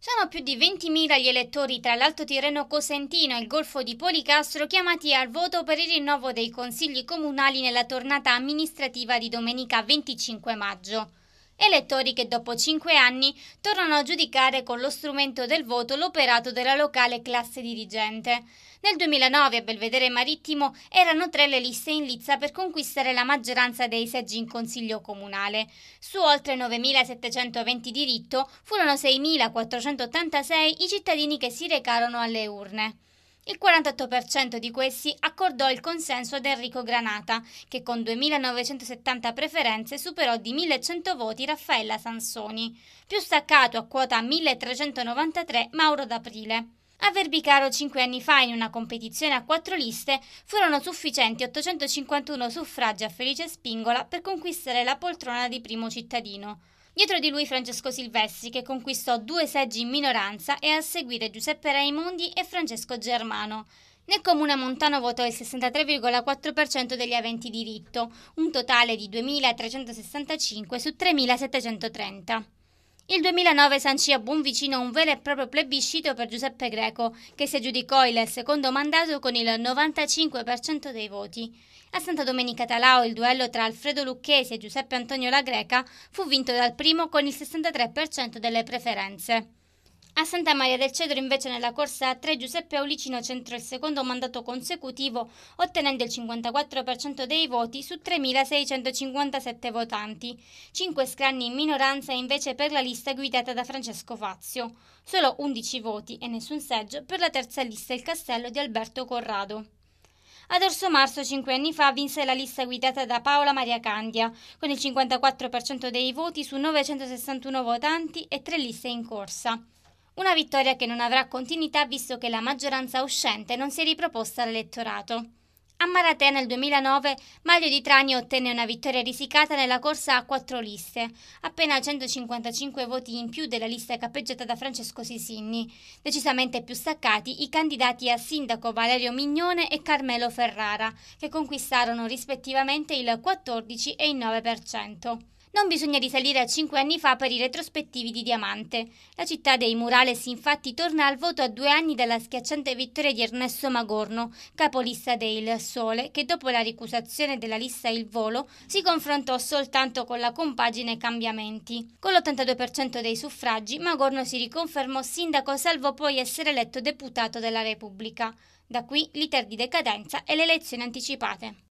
Sono più di 20.000 gli elettori tra l'Alto Tirreno Cosentino e il Golfo di Policastro chiamati al voto per il rinnovo dei consigli comunali nella tornata amministrativa di domenica 25 maggio elettori che dopo cinque anni tornano a giudicare con lo strumento del voto l'operato della locale classe dirigente. Nel 2009 a Belvedere Marittimo erano tre le liste in lizza per conquistare la maggioranza dei seggi in consiglio comunale. Su oltre 9.720 diritto furono 6.486 i cittadini che si recarono alle urne. Il 48% di questi accordò il consenso ad Enrico Granata, che con 2.970 preferenze superò di 1.100 voti Raffaella Sansoni, più staccato a quota 1.393 Mauro D'Aprile. A Verbicaro cinque anni fa in una competizione a quattro liste furono sufficienti 851 suffragi a Felice Spingola per conquistare la poltrona di primo cittadino. Dietro di lui Francesco Silvestri che conquistò due seggi in minoranza e a seguire Giuseppe Raimondi e Francesco Germano. Nel comune montano votò il 63,4% degli aventi diritto, un totale di 2.365 su 3.730. Il 2009 sancì a buon vicino un vero e proprio plebiscito per Giuseppe Greco, che si aggiudicò il secondo mandato con il 95% dei voti. A Santa Domenica Talao il duello tra Alfredo Lucchesi e Giuseppe Antonio La Greca fu vinto dal primo con il 63% delle preferenze. A Santa Maria del Cedro invece nella corsa a 3 Giuseppe Aulicino centra il secondo mandato consecutivo ottenendo il 54% dei voti su 3.657 votanti. Cinque scranni in minoranza invece per la lista guidata da Francesco Fazio. Solo 11 voti e nessun seggio per la terza lista Il Castello di Alberto Corrado. Ad Orso Marzo, cinque anni fa, vinse la lista guidata da Paola Maria Candia, con il 54% dei voti su 961 votanti e tre liste in corsa. Una vittoria che non avrà continuità visto che la maggioranza uscente non si è riproposta all'elettorato. A Maratea nel 2009 Mario Di Trani ottenne una vittoria risicata nella corsa a quattro liste, appena 155 voti in più della lista capeggiata da Francesco Sisinni, decisamente più staccati i candidati a sindaco Valerio Mignone e Carmelo Ferrara, che conquistarono rispettivamente il 14 e il 9%. Non bisogna risalire a cinque anni fa per i retrospettivi di Diamante. La città dei murales infatti torna al voto a due anni dalla schiacciante vittoria di Ernesto Magorno, capolista del Sole, che dopo la ricusazione della lista Il Volo si confrontò soltanto con la compagine Cambiamenti. Con l'82% dei suffragi Magorno si riconfermò sindaco salvo poi essere eletto deputato della Repubblica. Da qui l'iter di decadenza e le elezioni anticipate.